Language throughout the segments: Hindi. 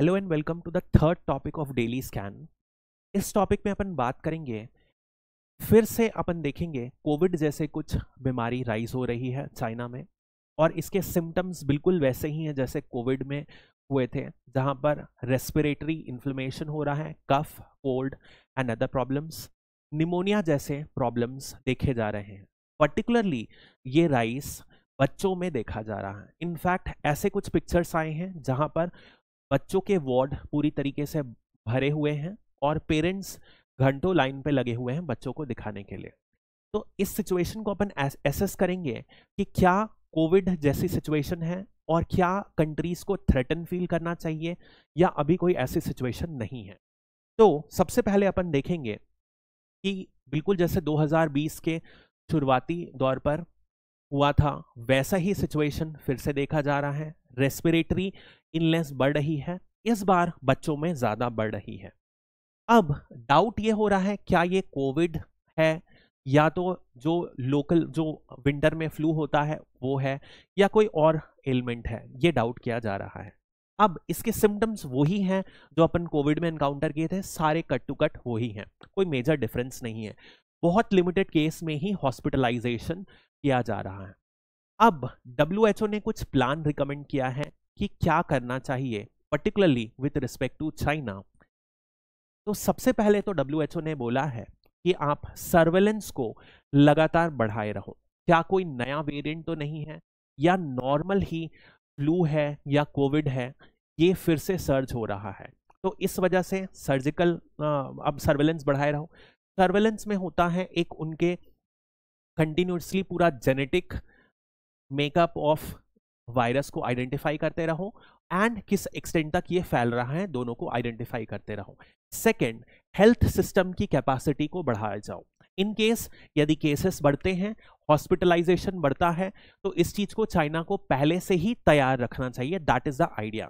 hello and welcome to the third topic of daily scan इस टॉपिक में अपन बात करेंगे फिर से अपन देखेंगे कोविड जैसे कुछ बीमारी राइज हो रही है चाइना में और इसके सिम्टम्स बिल्कुल वैसे ही हैं जैसे कोविड में हुए थे जहां पर रेस्पिरेटरी इन्फ्लेमेशन हो रहा है cough cold and other problems pneumonia जैसे प्रॉब्लम्स देखे जा रहे हैं पर्टिकुलरली ये राइस बच्चों में देखा जा रहा है इनफैक्ट ऐसे कुछ पिक्चर्स आए हैं जहां पर बच्चों के वार्ड पूरी तरीके से भरे हुए हैं और पेरेंट्स घंटों लाइन पे लगे हुए हैं बच्चों को दिखाने के लिए तो इस सिचुएशन को अपन एसेस करेंगे कि क्या कोविड जैसी सिचुएशन है और क्या कंट्रीज को थ्रेटन फील करना चाहिए या अभी कोई ऐसी सिचुएशन नहीं है तो सबसे पहले अपन देखेंगे कि बिल्कुल जैसे 2020 के शुरुआती दौर पर हुआ था वैसा ही सिचुएशन फिर से देखा जा रहा है रेस्पिरेटरी इलनेस बढ़ रही है इस बार बच्चों में ज़्यादा बढ़ रही है अब डाउट ये हो रहा है क्या ये कोविड है या तो जो लोकल जो विंटर में फ्लू होता है वो है या कोई और एलिमेंट है ये डाउट किया जा रहा है अब इसके सिम्टम्स वही हैं जो अपन कोविड में इनकाउंटर किए थे सारे कट टू कट वही हैं कोई मेजर डिफरेंस नहीं है बहुत लिमिटेड केस में ही हॉस्पिटलाइजेशन किया जा रहा है अब डब्ल्यू ने कुछ प्लान रिकमेंड किया है कि क्या करना चाहिए particularly with respect to China तो सबसे पहले तो डब्ल्यू ने बोला है कि आप सर्वेलेंस को लगातार बढ़ाए रहो क्या कोई नया वेरिएंट तो नहीं है या नॉर्मल ही फ्लू है या कोविड है ये फिर से सर्ज हो रहा है तो इस वजह से सर्जिकल अब सर्वेलेंस बढ़ाए रहो सर्वेलेंस में होता है एक उनके कंटिन्यूसली पूरा जेनेटिक मेकअप ऑफ वायरस को आइडेंटिफाई करते रहो एंड किस एक्सटेंट तक ये फैल रहा है दोनों को आइडेंटिफाई करते रहो सेकेंड हेल्थ सिस्टम की कैपेसिटी को बढ़ाया जाओ इन केस यदि केसेस बढ़ते हैं हॉस्पिटलाइजेशन बढ़ता है तो इस चीज़ को चाइना को पहले से ही तैयार रखना चाहिए that is the idea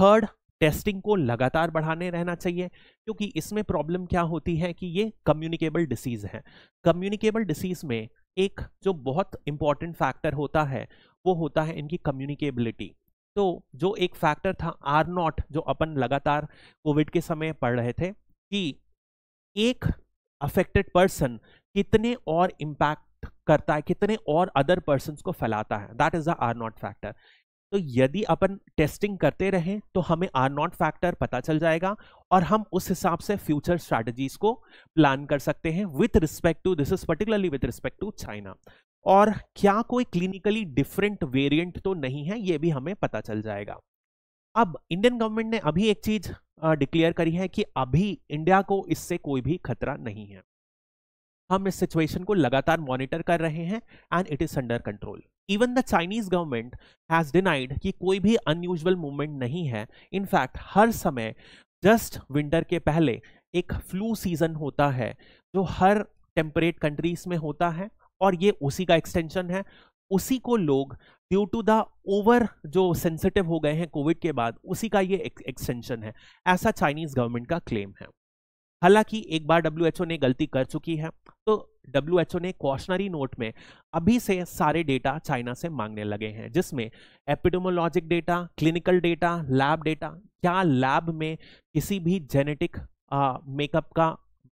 third testing को लगातार बढ़ाने रहना चाहिए क्योंकि इसमें प्रॉब्लम क्या होती है कि ये कम्युनिकेबल डिसीज़ है कम्युनिकेबल डिसीज़ में एक जो बहुत इंपॉर्टेंट फैक्टर होता है वो होता है इनकी कम्युनिकेबिलिटी तो जो एक फैक्टर था आर नॉट जो अपन लगातार कोविड के समय पढ़ रहे थे कि एक अफेक्टेड पर्सन कितने और इम्पैक्ट करता है कितने और अदर पर्सन को फैलाता है that is the R naught factor तो यदि अपन टेस्टिंग करते रहें तो हमें आर नॉट फैक्टर पता चल जाएगा और हम उस हिसाब से फ्यूचर स्ट्रैटेजीज को प्लान कर सकते हैं with respect to this is particularly with respect to China और क्या कोई क्लिनिकली डिफरेंट वेरिएंट तो नहीं है ये भी हमें पता चल जाएगा अब इंडियन गवर्नमेंट ने अभी एक चीज डिक्लेयर करी है कि अभी इंडिया को इससे कोई भी खतरा नहीं है हम इस सिचुएशन को लगातार मॉनिटर कर रहे हैं and it is under control even the Chinese government has denied कि कोई भी अनयूजल मूवमेंट नहीं है इनफैक्ट हर समय जस्ट विंटर के पहले एक फ्लू सीजन होता है जो हर टेम्परेट कंट्रीज में होता है और ये उसी का एक्सटेंशन है उसी को लोग ड्यू टू द ओवर जो सेंसिटिव हो गए हैं कोविड के बाद उसी का ये एक्सटेंशन है ऐसा चाइनीज गवर्नमेंट का क्लेम है हालांकि एक बार डब्ल्यू ने गलती कर चुकी है तो डब्ल्यू ने कॉशनरी नोट में अभी से सारे डेटा चाइना से मांगने लगे हैं जिसमें epidemiologic data clinical data lab data क्या लैब में किसी भी जेनेटिक मेकअप का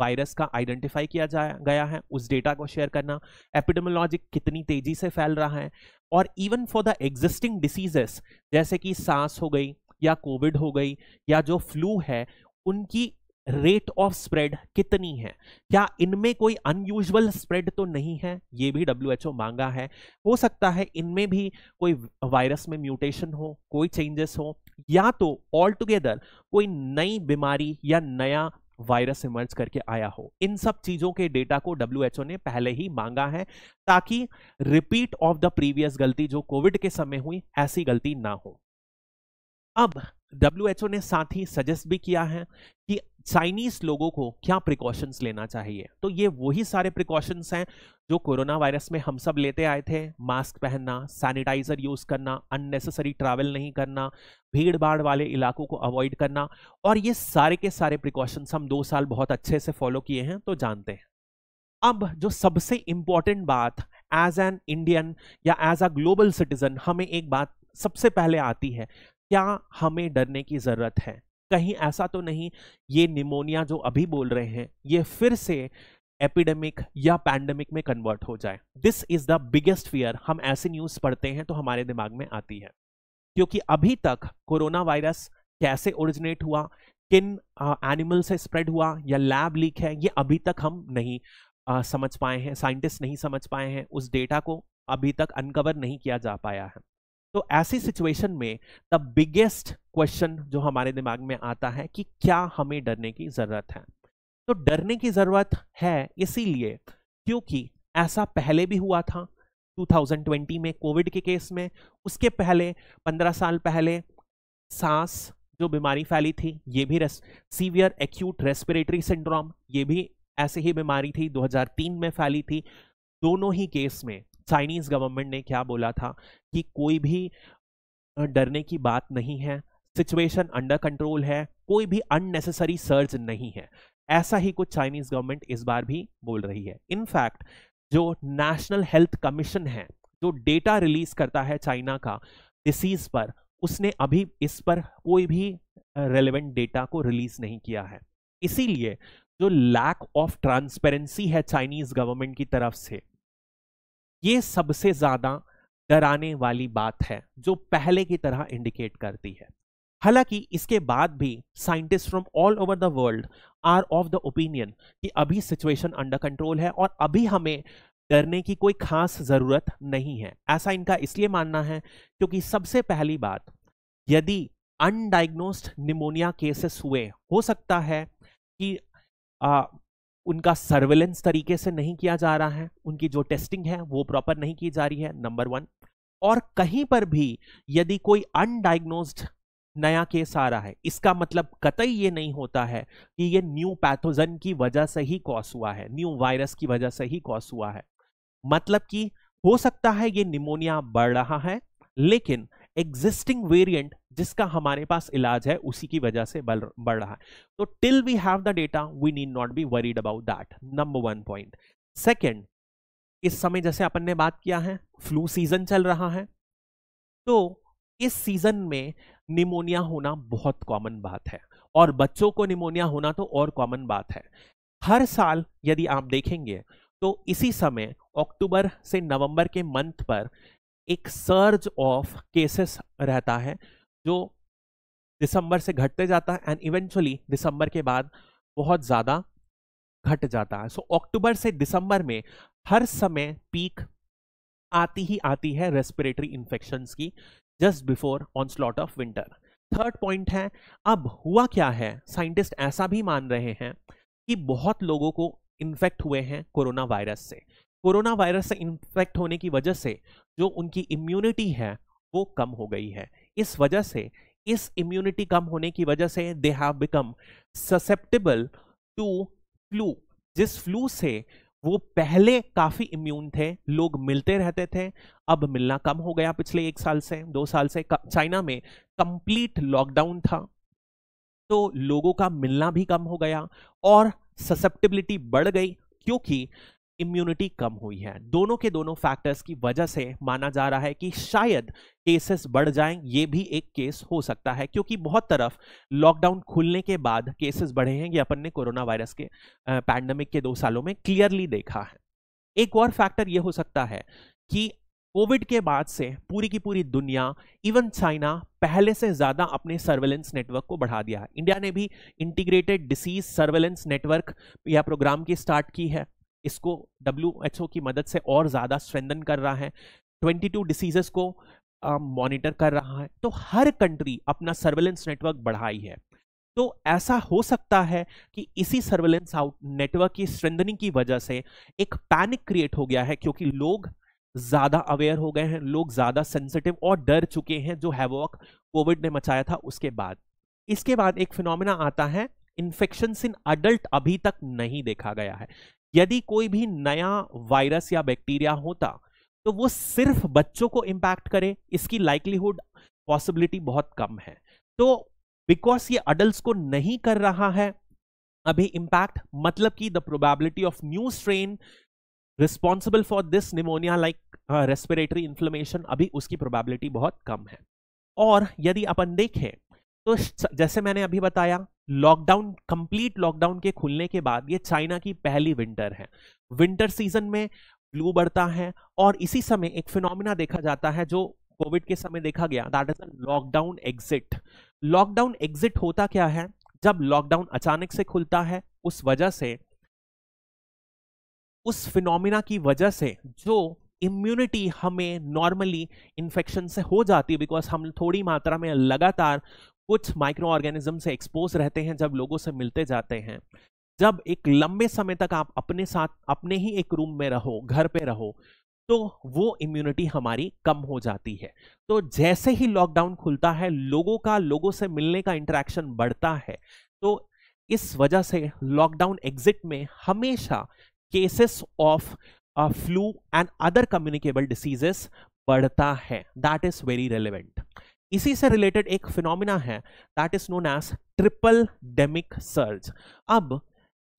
वायरस का आइडेंटिफाई किया जाया गया है उस डेटा को शेयर करना एपिडेमोलॉजिक कितनी तेजी से फैल रहा है और even for the existing diseases जैसे कि सांस हो गई या कोविड हो गई या जो फ्लू है उनकी रेट ऑफ स्प्रेड कितनी है क्या इनमें कोई अनयूजल स्प्रेड तो नहीं है ये भी डब्ल्यू मांगा है हो सकता है इनमें भी कोई वायरस में म्यूटेशन हो कोई चेंजेस हो या तो ऑल टुगेदर कोई नई बीमारी या नया वायरस इमर्ज करके आया हो इन सब चीजों के डेटा को डब्ल्यू ने पहले ही मांगा है ताकि रिपीट ऑफ द प्रीवियस गलती जो कोविड के समय हुई ऐसी गलती ना हो अब डब्ल्यू ने साथ ही सजेस्ट भी किया है कि चाइनीज लोगों को क्या प्रिकॉशंस लेना चाहिए तो ये वही सारे प्रिकॉशंस हैं जो कोरोना वायरस में हम सब लेते आए थे मास्क पहनना सैनिटाइजर यूज़ करना अननेसेसरी ट्रैवल नहीं करना भीड़ भाड़ वाले इलाकों को अवॉइड करना और ये सारे के सारे प्रिकॉशंस हम दो साल बहुत अच्छे से फॉलो किए हैं तो जानते हैं अब जो सबसे इम्पॉर्टेंट बात एज एन इंडियन या एज अ ग्लोबल सिटीजन हमें एक बात सबसे पहले आती है क्या हमें डरने की ज़रूरत है कहीं ऐसा तो नहीं ये निमोनिया जो अभी बोल रहे हैं ये फिर से एपिडेमिक या पैंडमिक में कन्वर्ट हो जाए this is the biggest fear हम ऐसी न्यूज पढ़ते हैं तो हमारे दिमाग में आती है क्योंकि अभी तक कोरोना वायरस कैसे ओरिजिनेट हुआ किन एनिमल से स्प्रेड हुआ या लैब लीक है ये अभी तक हम नहीं आ, समझ पाए हैं साइंटिस्ट नहीं समझ पाए हैं उस डेटा को अभी तक अनकवर नहीं किया जा पाया है तो ऐसी सिचुएशन में द बिगेस्ट क्वेश्चन जो हमारे दिमाग में आता है कि क्या हमें डरने की ज़रूरत है तो डरने की ज़रूरत है इसीलिए क्योंकि ऐसा पहले भी हुआ था 2020 में कोविड के केस में उसके पहले 15 साल पहले सांस जो बीमारी फैली थी ये भी रेस, सीवियर एक्यूट रेस्पिरेटरी सिंड्रोम ये भी ऐसे ही बीमारी थी 2003 में फैली थी दोनों ही केस में चाइनीज़ गवर्नमेंट ने क्या बोला था कि कोई भी डरने की बात नहीं है सिचुएशन अंडर कंट्रोल है कोई भी अननेसेसरी सर्ज नहीं है ऐसा ही कुछ चाइनीज़ गवर्नमेंट इस बार भी बोल रही है इनफैक्ट जो नेशनल हेल्थ कमीशन है जो डेटा रिलीज करता है चाइना का डिसीज़ पर उसने अभी इस पर कोई भी रेलेवेंट डेटा को रिलीज नहीं किया है इसीलिए जो लैक ऑफ ट्रांसपेरेंसी है चाइनीज गवर्नमेंट की तरफ से ये सबसे ज़्यादा डराने वाली बात है जो पहले की तरह इंडिकेट करती है हालांकि इसके बाद भी scientist from all over the world are of the opinion कि अभी सिचुएशन अंडर कंट्रोल है और अभी हमें डरने की कोई खास ज़रूरत नहीं है ऐसा इनका इसलिए मानना है क्योंकि सबसे पहली बात यदि अनडाइग्नोस्ड निमोनिया केसेस हुए हो सकता है कि उनका सर्वेलेंस तरीके से नहीं किया जा रहा है उनकी जो टेस्टिंग है वो प्रॉपर नहीं की जा रही है नंबर वन और कहीं पर भी यदि कोई अनडायग्नोज नया केस आ रहा है इसका मतलब कतई ये नहीं होता है कि ये न्यू पैथोजन की वजह से ही कॉस हुआ है न्यू वायरस की वजह से ही कॉस हुआ है मतलब कि हो सकता है ये निमोनिया बढ़ रहा है लेकिन एग्जिस्टिंग वेरिएंट जिसका हमारे पास इलाज है उसी की वजह से बढ़ रहा है तो till we have the data we need not be worried about that number one point second इस समय जैसे अपन ने बात किया है फ्लू सीजन चल रहा है तो इस सीजन में निमोनिया होना बहुत कॉमन बात है और बच्चों को निमोनिया होना तो और कॉमन बात है हर साल यदि आप देखेंगे तो इसी समय अक्टूबर से नवंबर के मंथ पर एक सर्ज ऑफ केसेस रहता है जो दिसंबर से घटते जाता है एंड इवेंचुअली दिसंबर के बाद बहुत ज़्यादा घट जाता है सो so, अक्टूबर से दिसंबर में हर समय पीक आती ही आती है रेस्पिरेटरी इन्फेक्शंस की just before onslaught of winter third point है अब हुआ क्या है साइंटिस्ट ऐसा भी मान रहे हैं कि बहुत लोगों को इन्फेक्ट हुए हैं कोरोना वायरस से कोरोना वायरस से इन्फेक्ट होने की वजह से जो उनकी इम्यूनिटी है वो कम हो गई है इस वजह से इस इम्यूनिटी कम होने की वजह से they have become susceptible to flu जिस फ्लू से वो पहले काफ़ी इम्यून थे लोग मिलते रहते थे अब मिलना कम हो गया पिछले एक साल से दो साल से चाइना में कंप्लीट लॉकडाउन था तो लोगों का मिलना भी कम हो गया और ससेप्टिबिलिटी बढ़ गई क्योंकि इम्यूनिटी कम हुई है दोनों के दोनों फैक्टर्स की वजह से माना जा रहा है कि शायद केसेस बढ़ जाएं ये भी एक केस हो सकता है क्योंकि बहुत तरफ लॉकडाउन खुलने के बाद केसेस बढ़े हैं ये अपन ने कोरोना वायरस के पैंडमिक के दो सालों में क्लियरली देखा है एक और फैक्टर ये हो सकता है कि कोविड के बाद से पूरी की पूरी दुनिया इवन चाइना पहले से ज़्यादा अपने सर्वेलेंस नेटवर्क को बढ़ा दिया है इंडिया ने भी इंटीग्रेटेड डिसीज सर्वेलेंस नेटवर्क या प्रोग्राम की स्टार्ट की है इसको डब्ल्यू की मदद से और ज़्यादा स्ट्रेंदन कर रहा है 22 डिसीजेस को मॉनिटर uh, कर रहा है तो हर कंट्री अपना सर्वेलेंस नेटवर्क बढ़ाई है तो ऐसा हो सकता है कि इसी सर्वेलेंस आउट नेटवर्क की स्ट्रेंदनिंग की वजह से एक पैनिक क्रिएट हो गया है क्योंकि लोग ज़्यादा अवेयर हो गए हैं लोग ज़्यादा सेंसिटिव और डर चुके हैं जो हैवॉक कोविड ने मचाया था उसके बाद इसके बाद एक फिनोमिना आता है इन्फेक्शन इन अडल्ट अभी तक नहीं देखा गया है यदि कोई भी नया वायरस या बैक्टीरिया होता तो वो सिर्फ बच्चों को इम्पैक्ट करे इसकी लाइकलीहुड पॉसिबिलिटी बहुत कम है तो बिकॉज ये अडल्ट को नहीं कर रहा है अभी इम्पैक्ट मतलब कि the probability of new strain responsible for this pneumonia like respiratory inflammation अभी उसकी प्रोबेबिलिटी बहुत कम है और यदि अपन देखें तो जैसे मैंने अभी बताया लॉकडाउन कंप्लीट लॉकडाउन के खुलने के बाद ये चाइना की पहली विंटर है विंटर सीजन में फ्लू बढ़ता है और इसी समय एक फिनोमिना देखा जाता है जो कोविड के समय देखा गया that is lockdown exit lockdown exit होता क्या है जब लॉकडाउन अचानक से खुलता है उस वजह से उस फिनोमिना की वजह से जो इम्यूनिटी हमें नॉर्मली इन्फेक्शन से हो जाती है बिकॉज हम थोड़ी मात्रा में लगातार कुछ माइक्रो ऑर्गेनिज्म से एक्सपोज रहते हैं जब लोगों से मिलते जाते हैं जब एक लंबे समय तक आप अपने साथ अपने ही एक रूम में रहो घर पे रहो तो वो इम्यूनिटी हमारी कम हो जाती है तो जैसे ही लॉकडाउन खुलता है लोगों का लोगों से मिलने का इंटरेक्शन बढ़ता है तो इस वजह से लॉकडाउन एग्जिट में हमेशा cases of flu and other communicable diseases बढ़ता है दैट इज वेरी रेलिवेंट इसी से रिलेटेड एक फिनोमिना है that is known as tripledemic surge अब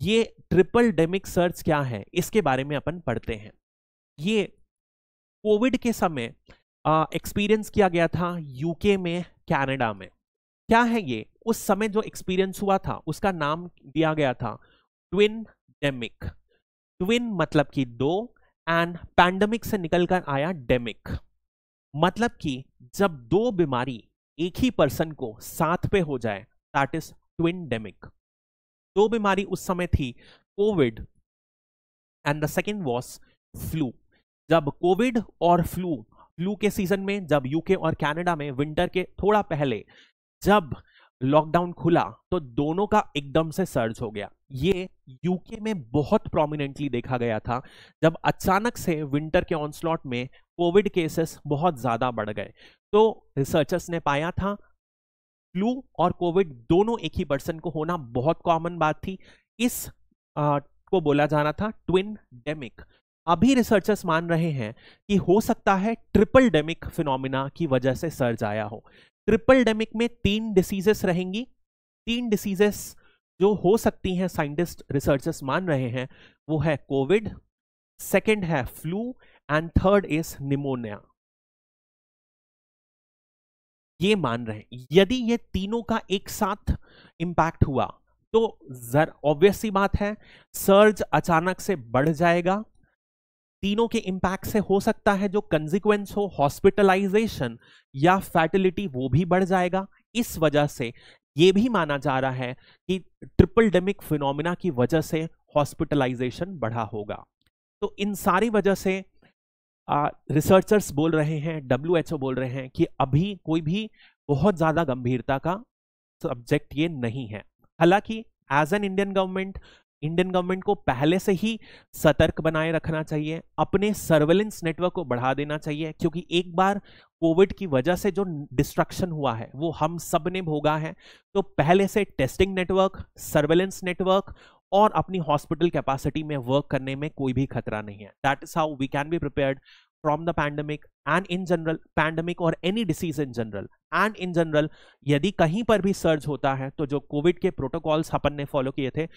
ये ट्रिपल डेमिक सर्ज क्या है इसके बारे में अपन पढ़ते हैं ये कोविड के समय एक्सपीरियंस किया गया था यूके में कनाडा में क्या है ये उस समय जो एक्सपीरियंस हुआ था उसका नाम दिया गया था ट्विन डेमिक ट्विन मतलब कि दो एंड पैंडमिक से निकलकर आया डेमिक मतलब कि जब दो बीमारी एक ही पर्सन को साथ पे हो जाए दैट इज ट्विनडेमिक दो बीमारी उस समय थी covid and the second was flu जब कोविड और फ्लू फ्लू के सीजन में जब यूके और कनाडा में विंटर के थोड़ा पहले जब लॉकडाउन खुला तो दोनों का एकदम से सर्ज हो गया ये यूके में बहुत प्रोमिनेंटली देखा गया था जब अचानक से विंटर के ऑनस्लॉट में कोविड केसेस बहुत ज़्यादा बढ़ गए तो रिसर्चर्स ने पाया था फ्लू और कोविड दोनों एक ही पर्सन को होना बहुत कॉमन बात थी इस आ, को बोला जाना था ट्विन डेमिक अभी रिसर्चर्स मान रहे हैं कि हो सकता है ट्रिपल डेमिक फिनोमिना की वजह से सर्ज आया हो ट्रिपल डेमिक में तीन डिसीजेस रहेंगी तीन डिसीजेस जो हो सकती हैं साइंटिस्ट रिसर्चर्स मान रहे हैं वो है कोविड सेकेंड है flu and third is pneumonia ये मान रहे हैं यदि ये तीनों का एक साथ इम्पैक्ट हुआ तो जर ऑब्वियस ही बात है सर्ज अचानक से बढ़ जाएगा तीनों के इम्पैक्ट से हो सकता है जो कंसिक्वेंस हो हॉस्पिटलाइजेशन या फैटिलिटी वो भी बढ़ जाएगा इस वजह से ये भी माना जा रहा है कि ट्रिपल डेमिक फिनोमिना की वजह से हॉस्पिटलाइजेशन बढ़ा होगा तो इन सारी वजह से रिसर्चर्स बोल रहे हैं डब्ल्यू बोल रहे हैं कि अभी कोई भी बहुत ज़्यादा गंभीरता का सब्जेक्ट ये नहीं है हालांकि as an Indian government Indian government को पहले से ही सतर्क बनाए रखना चाहिए अपने सर्वेलेंस नेटवर्क को बढ़ा देना चाहिए क्योंकि एक बार कोविड की वजह से जो डिस्ट्रक्शन हुआ है वो हम सब ने भोगा है तो पहले से टेस्टिंग नेटवर्क सर्वेलेंस नेटवर्क और अपनी हॉस्पिटल कैपेसिटी में वर्क करने में कोई भी खतरा नहीं है that is how we can be prepared from the pandemic and in general pandemic और any disease in general and in general यदि कहीं पर भी सर्ज होता है तो जो कोविड के प्रोटोकॉल्स अपन ने फॉलो किए थे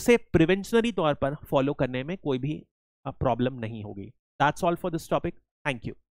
उसे प्रिवेंशनरी तौर पर फॉलो करने में कोई भी प्रॉब्लम नहीं होगी that's all for this topic thank you